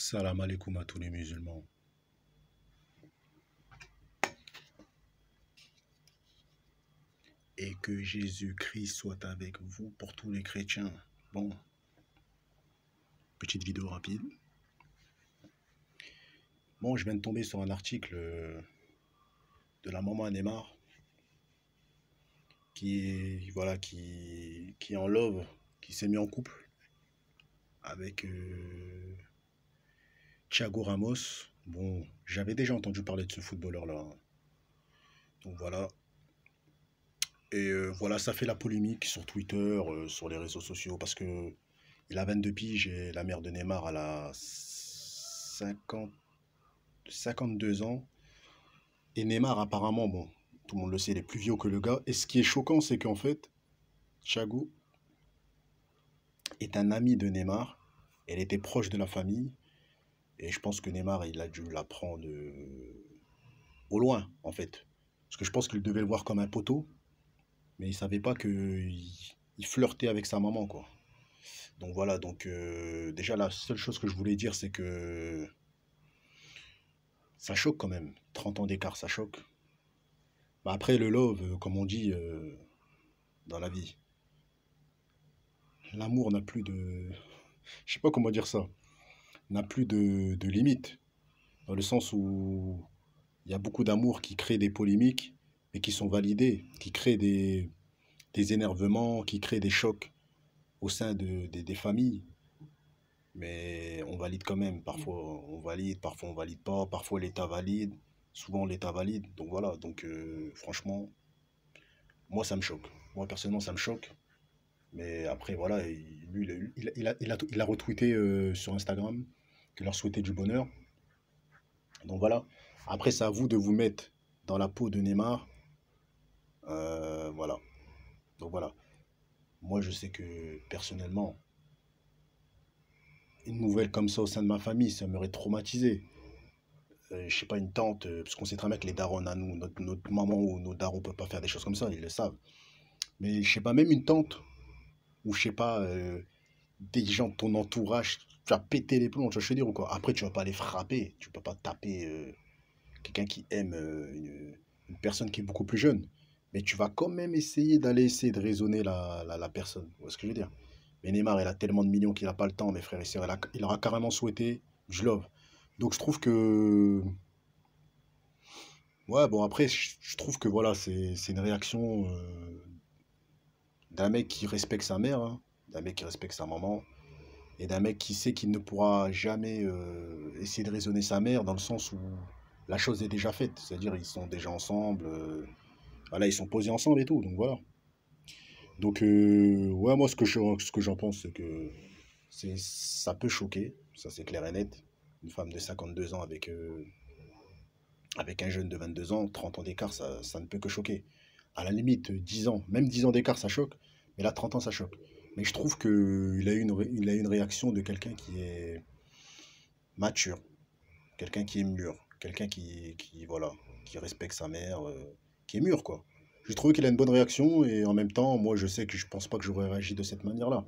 Salam alaikum à tous les musulmans. Et que Jésus-Christ soit avec vous pour tous les chrétiens. Bon, petite vidéo rapide. Bon, je viens de tomber sur un article euh, de la maman Neymar qui voilà, qui, qui en love, qui s'est mis en couple avec... Euh, Thiago Ramos, bon, j'avais déjà entendu parler de ce footballeur-là. Hein. Donc voilà. Et euh, voilà, ça fait la polémique sur Twitter, euh, sur les réseaux sociaux, parce que il a 22 piges et la mère de Neymar, elle a 50, 52 ans. Et Neymar, apparemment, bon, tout le monde le sait, il est plus vieux que le gars. Et ce qui est choquant, c'est qu'en fait, Thiago est un ami de Neymar. Elle était proche de la famille. Et je pense que Neymar, il a dû l'apprendre euh, au loin, en fait. Parce que je pense qu'il devait le voir comme un poteau, mais il ne savait pas qu'il il flirtait avec sa maman, quoi. Donc voilà, donc euh, déjà la seule chose que je voulais dire, c'est que ça choque quand même. 30 ans d'écart, ça choque. Bah après, le love, euh, comme on dit dans la vie, l'amour n'a plus de. Je sais pas comment dire ça n'a plus de, de limite, dans le sens où il y a beaucoup d'amour qui crée des polémiques et qui sont validées, qui créent des, des énervements, qui créent des chocs au sein des, familles. Mais on valide quand même, parfois on valide, parfois on valide pas, parfois l'État valide, souvent l'État valide. Donc voilà, donc euh, franchement, moi ça me choque. Moi personnellement ça me choque. Mais après, voilà, lui, il a, il, a, il, retweeté euh, sur Instagram Que leur souhaitait du bonheur. Donc voilà. Après, c'est à vous de vous mettre dans la peau de Neymar. Euh, voilà. Donc voilà. Moi, je sais que personnellement, une nouvelle comme ça au sein de ma famille, ça m'aurait traumatisé. Euh, je sais pas, une tante, parce qu'on sait très bien que les darons à nous, notre, maman ou nos darons ne peuvent pas faire des choses comme ça, ils le savent. Mais je sais pas, même une tante ou je sais pas, euh, des gens ton entourage, tu vas péter les plombs, tu je veux dire ou quoi. Après, tu vas pas les frapper, tu peux pas taper euh, quelqu'un qui aime euh, une, personne qui est beaucoup plus jeune. Mais tu vas quand même essayer d'aller essayer de raisonner la, personne. ce que je veux dire Mais Neymar, il a tellement de millions qu'il n'a pas le temps, mes frères et sœurs. Il, aura carrément souhaité, je love. Donc je trouve que. Ouais, bon, après, je trouve que voilà, c'est une réaction d'un mec qui respecte sa mère, hein, d'un mec qui respecte sa maman, et d'un mec qui sait qu'il ne pourra jamais euh, essayer de raisonner sa mère dans le sens où la chose est déjà faite. C'est-à-dire, ils sont déjà ensemble, euh, voilà, ils sont posés ensemble et tout, donc voilà. Donc, euh, ouais, moi, ce que, je, j'en pense, c'est que ça peut choquer, ça c'est clair et net. Une femme de 52 ans avec, avec un jeune de 22 ans, 30 ans d'écart, ça ne peut que choquer à la limite, 10 euh, ans, même 10 ans d'écart, ça choque. Mais là, 30 ans, ça choque. Mais je trouve qu'il a eu une, a une réaction de quelqu'un qui est mature, quelqu'un qui est mûr, quelqu'un qui, voilà, qui respecte sa mère, euh, qui est mûr, quoi. J'ai trouvé qu'il a une bonne réaction et en même temps, moi, je sais que je pense pas que j'aurais réagi de cette manière-là.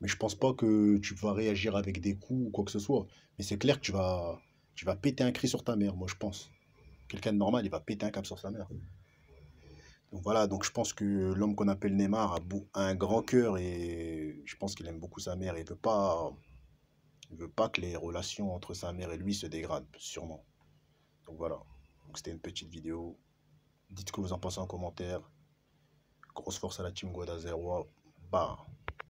Mais je pense pas que tu vas réagir avec des coups ou quoi que ce soit. Mais c'est clair que tu vas, tu vas péter un cri sur ta mère, moi, je pense. Quelqu'un de normal, il va péter un cap sur sa mère. Donc voilà, donc je pense que euh, l'homme qu'on appelle Neymar a, un grand cœur et je pense qu'il aime beaucoup sa mère et il ne pas, veut pas que les relations entre sa mère et lui se dégradent, sûrement. Donc voilà, c'était une petite vidéo. Dites ce que vous en pensez en commentaire. Grosse force à la team Guadalajara. Bah.